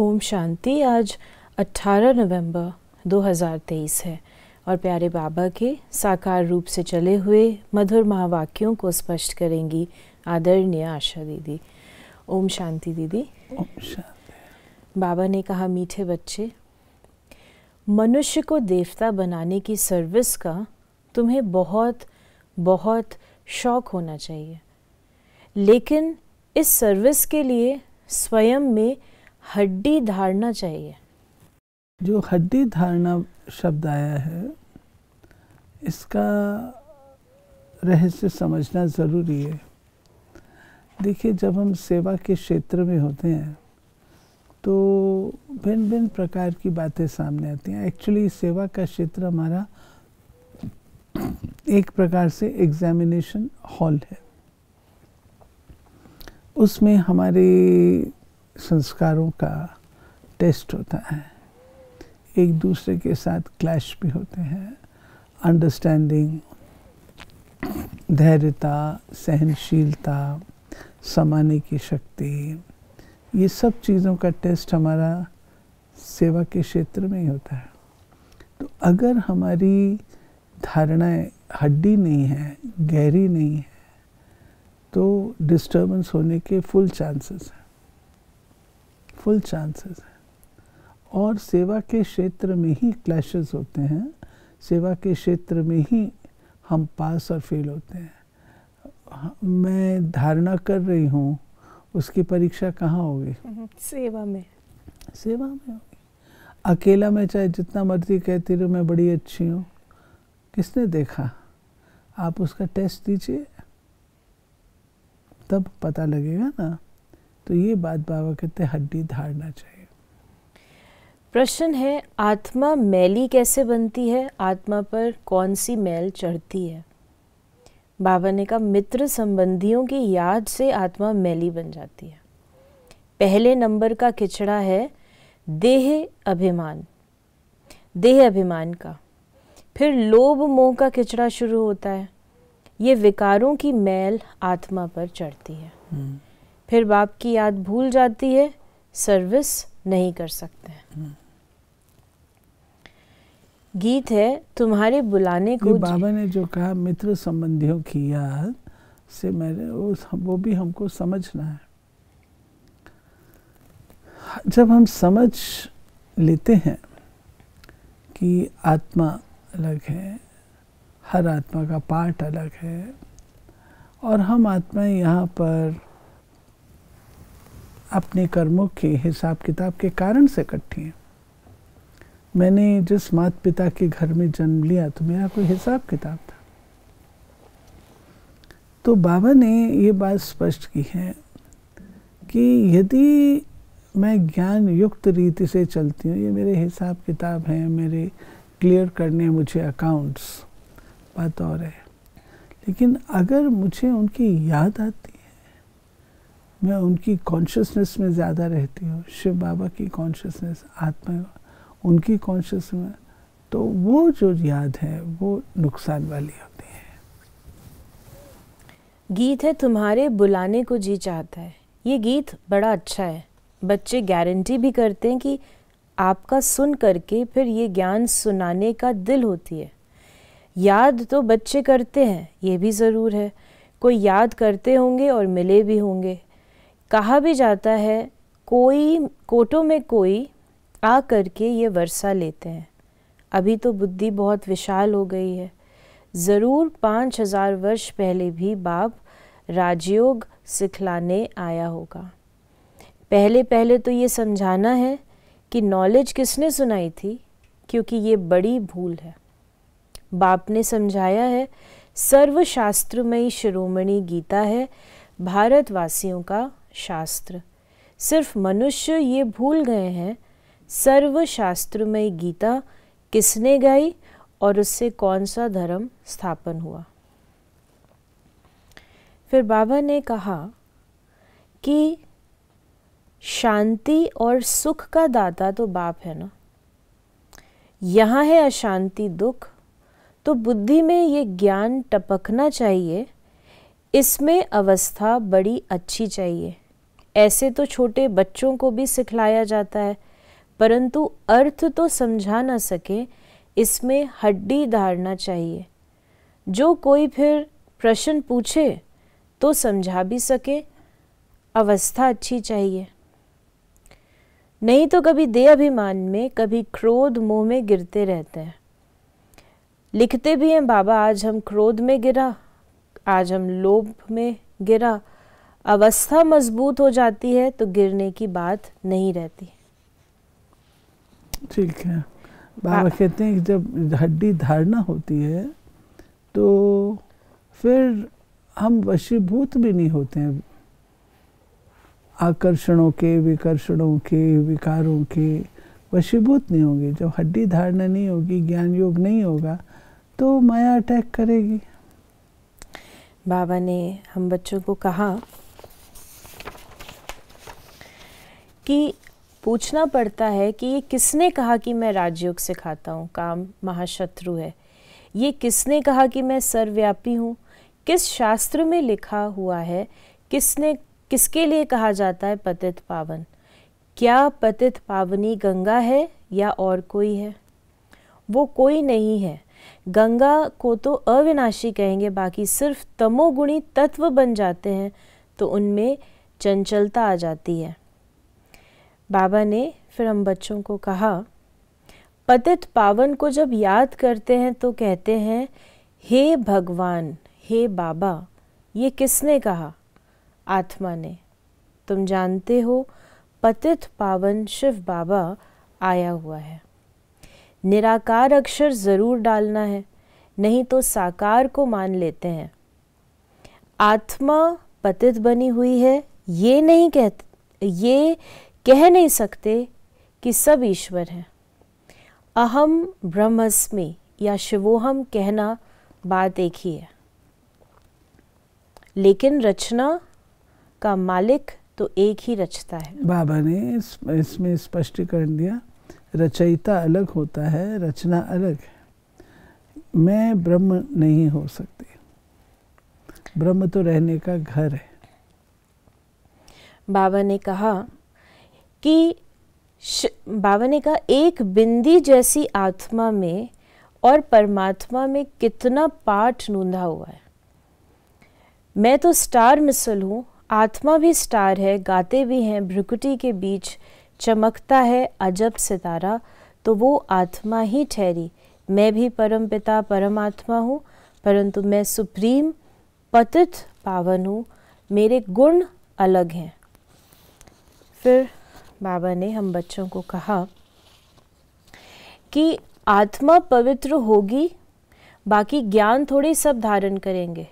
ओम शांति आज 18 नवंबर 2023 है और प्यारे बाबा के साकार रूप से चले हुए मधुर महावाक्यों को स्पष्ट करेंगी आदरणीय आशा दीदी ओम शांति दीदी ओम शांति बाबा ने कहा मीठे बच्चे मनुष्य को देवता बनाने की सर्विस का तुम्हें बहुत बहुत शौक होना चाहिए लेकिन इस सर्विस के लिए स्वयं में हड्डी धारणा चाहिए जो हड्डी धारणा शब्द आया है इसका रहस्य समझना ज़रूरी है देखिए जब हम सेवा के क्षेत्र में होते हैं तो भिन्न भिन्न प्रकार की बातें सामने आती हैं एक्चुअली सेवा का क्षेत्र हमारा एक प्रकार से एग्जामिनेशन हॉल है उसमें हमारे संस्कारों का टेस्ट होता है एक दूसरे के साथ क्लैश भी होते हैं अंडरस्टैंडिंग धैर्यता सहनशीलता समाने की शक्ति ये सब चीज़ों का टेस्ट हमारा सेवा के क्षेत्र में ही होता है तो अगर हमारी धारणाएं हड्डी नहीं है गहरी नहीं है तो डिस्टर्बेंस होने के फुल चांसेस हैं फुल चांसेस है और सेवा के क्षेत्र में ही क्लैशेस होते हैं सेवा के क्षेत्र में ही हम पास और फेल होते हैं मैं धारणा कर रही हूँ उसकी परीक्षा कहाँ होगी हम्म, सेवा में सेवा में होगी अकेला मैं चाहे जितना मर्जी कहती रहूँ मैं बड़ी अच्छी हूँ किसने देखा आप उसका टेस्ट दीजिए तब पता लगेगा ना तो ये बात बाबा कहते हैं हड्डी धारना चाहिए प्रश्न है आत्मा मैली कैसे बनती है आत्मा पर कौन सी मैल चढ़ती है बाबा ने कहा मित्र संबंधियों की याद से आत्मा मैली बन जाती है पहले नंबर का किचड़ा है देह अभिमान देह अभिमान का फिर लोभ मोह का किचड़ा शुरू होता है ये विकारों की मैल आत्मा पर चढ़ती है hmm. फिर बाप की याद भूल जाती है सर्विस नहीं कर सकते गीत है तुम्हारे बुलाने को बाबा ने जो कहा मित्र संबंधियों की याद से मैंने वो वो भी हमको समझना है जब हम समझ लेते हैं कि आत्मा अलग है हर आत्मा का पार्ट अलग है और हम आत्माएं यहाँ पर अपने कर्मों के हिसाब किताब के कारण से इकट्ठी हैं मैंने जिस माता पिता के घर में जन्म लिया तो मेरा कोई हिसाब किताब था तो बाबा ने ये बात स्पष्ट की है कि यदि मैं ज्ञान युक्त रीति से चलती हूँ ये मेरे हिसाब किताब हैं मेरे क्लियर करने मुझे अकाउंट्स बात और है लेकिन अगर मुझे उनकी याद आती मैं उनकी कॉन्शियसनेस में ज़्यादा रहती हूँ शिव बाबा की कॉन्शियसनेस आत्मा उनकी कॉन्शियस में तो वो जो याद है वो नुकसान वाली होती है गीत है तुम्हारे बुलाने को जी चाहता है ये गीत बड़ा अच्छा है बच्चे गारंटी भी करते हैं कि आपका सुन करके फिर ये ज्ञान सुनाने का दिल होती है याद तो बच्चे करते हैं ये भी ज़रूर है कोई याद करते होंगे और मिले भी होंगे कहा भी जाता है कोई कोटों में कोई आ कर के ये वर्षा लेते हैं अभी तो बुद्धि बहुत विशाल हो गई है ज़रूर पाँच हज़ार वर्ष पहले भी बाप राजयोग सिखलाने आया होगा पहले पहले तो ये समझाना है कि नॉलेज किसने सुनाई थी क्योंकि ये बड़ी भूल है बाप ने समझाया है सर्वशास्त्रमयी शिरोमणि गीता है भारतवासियों का शास्त्र सिर्फ मनुष्य ये भूल गए हैं सर्व में गीता किसने गाई और उससे कौन सा धर्म स्थापन हुआ फिर बाबा ने कहा कि शांति और सुख का दाता तो बाप है ना यहाँ है अशांति दुख तो बुद्धि में ये ज्ञान टपकना चाहिए इसमें अवस्था बड़ी अच्छी चाहिए ऐसे तो छोटे बच्चों को भी सिखलाया जाता है परंतु अर्थ तो समझा ना सके इसमें हड्डी धारना चाहिए जो कोई फिर प्रश्न पूछे तो समझा भी सके अवस्था अच्छी चाहिए नहीं तो कभी दे अभिमान में कभी क्रोध मोह में गिरते रहते हैं लिखते भी हैं बाबा आज हम क्रोध में गिरा आज हम लोभ में गिरा अवस्था मजबूत हो जाती है तो गिरने की बात नहीं रहती ठीक है बाबा कहते हैं कि जब हड्डी धारणा होती है तो फिर हम वशीभूत भी नहीं होते हैं आकर्षणों के विकर्षणों के विकारों के वशीभूत नहीं होंगे जब हड्डी धारणा नहीं होगी ज्ञान योग नहीं होगा तो माया अटैक करेगी बाबा ने हम बच्चों को कहा कि पूछना पड़ता है कि ये किसने कहा कि मैं राजयोग से खाता हूँ काम महाशत्रु है ये किसने कहा कि मैं सर्वव्यापी हूँ किस शास्त्र में लिखा हुआ है किसने किसके लिए कहा जाता है पतित पावन क्या पतित पावनी गंगा है या और कोई है वो कोई नहीं है गंगा को तो अविनाशी कहेंगे बाकी सिर्फ तमोगुणी तत्व बन जाते हैं तो उनमें चंचलता आ जाती है बाबा ने फिर हम बच्चों को कहा पतित पावन को जब याद करते हैं तो कहते हैं हे भगवान हे बाबा ये किसने कहा आत्मा ने तुम जानते हो पतित पावन शिव बाबा आया हुआ है निराकार अक्षर ज़रूर डालना है नहीं तो साकार को मान लेते हैं आत्मा पतित बनी हुई है ये नहीं कह ये कह नहीं सकते कि सब ईश्वर हैं अहम ब्रह्मस्मि या शिवोहम कहना बात एक ही है लेकिन रचना का मालिक तो एक ही रचता है बाबा ने इसमें इस स्पष्टीकरण दिया रचयिता अलग होता है रचना अलग है मैं ब्रह्म नहीं हो सकती ब्रह्म तो रहने का घर है बाबा ने कहा कि बाबा ने कहा एक बिंदी जैसी आत्मा में और परमात्मा में कितना पाठ नूंधा हुआ है मैं तो स्टार मिसल हूँ आत्मा भी स्टार है गाते भी हैं भ्रुकुटी के बीच चमकता है अजब सितारा तो वो आत्मा ही ठहरी मैं भी परम पिता परमात्मा हूँ परंतु मैं सुप्रीम पतित पावन हूँ मेरे गुण अलग हैं फिर बाबा ने हम बच्चों को कहा कि आत्मा पवित्र होगी बाकी ज्ञान थोड़े सब धारण करेंगे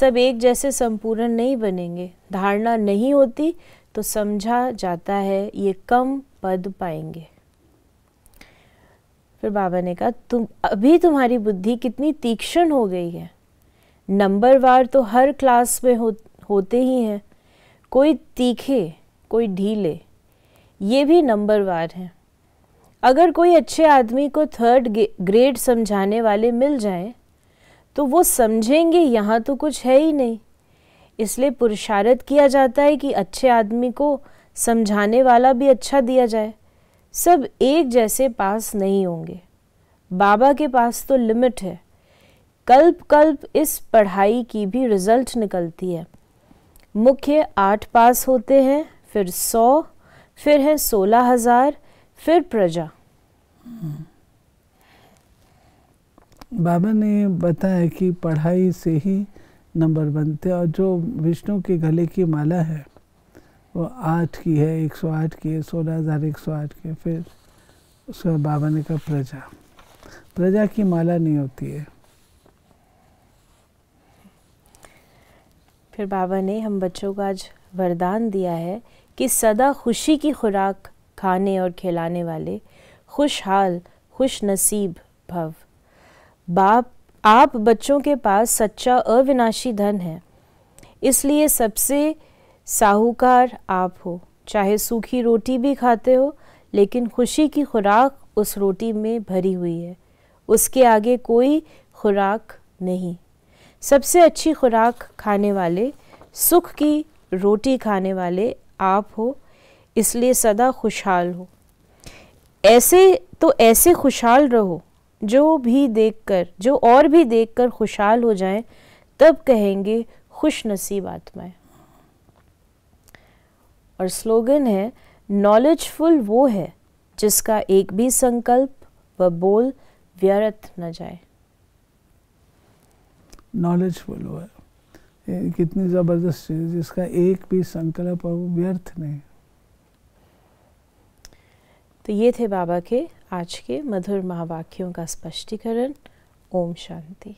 सब एक जैसे संपूर्ण नहीं बनेंगे धारणा नहीं होती तो समझा जाता है ये कम पद पाएंगे फिर बाबा ने कहा तुम अभी तुम्हारी बुद्धि कितनी तीक्ष्ण हो गई है नंबरवार तो हर क्लास में हो, होते ही हैं कोई तीखे कोई ढीले ये भी नंबरवार हैं अगर कोई अच्छे आदमी को थर्ड ग्रेड समझाने वाले मिल जाएं तो वो समझेंगे यहाँ तो कुछ है ही नहीं इसलिए पुरुषार्थ किया जाता है कि अच्छे आदमी को समझाने वाला भी अच्छा दिया जाए सब एक जैसे पास नहीं होंगे बाबा के पास तो लिमिट है कल्प कल्प इस पढ़ाई की भी रिजल्ट निकलती है मुख्य आठ पास होते हैं फिर सौ फिर है सोलह हजार फिर प्रजा बाबा ने बताया कि पढ़ाई से ही नंबर बनते हैं और जो विष्णु के गले की माला है वो आठ की है एक सौ आठ की है सोलह हज़ार एक सौ आठ की फिर उसका बाबा ने कहा प्रजा प्रजा की माला नहीं होती है फिर बाबा ने हम बच्चों को आज वरदान दिया है कि सदा खुशी की खुराक खाने और खिलाने वाले खुशहाल खुश नसीब भव बाप आप बच्चों के पास सच्चा अविनाशी धन है इसलिए सबसे साहूकार आप हो चाहे सूखी रोटी भी खाते हो लेकिन खुशी की खुराक उस रोटी में भरी हुई है उसके आगे कोई खुराक नहीं सबसे अच्छी खुराक खाने वाले सुख की रोटी खाने वाले आप हो इसलिए सदा खुशहाल हो ऐसे तो ऐसे खुशहाल रहो जो भी देखकर जो और भी देखकर खुशहाल हो जाए तब कहेंगे खुश नसीब आत्माएं और स्लोगन है नॉलेजफुल वो है जिसका एक भी संकल्प व बोल व्यर्थ न जाए नॉलेजफुल वो है कितनी ज़बरदस्त चीज़ जिसका एक भी संकल्प और व्यर्थ नहीं तो ये थे बाबा के आज के मधुर महावाक्यों का स्पष्टीकरण ओम शांति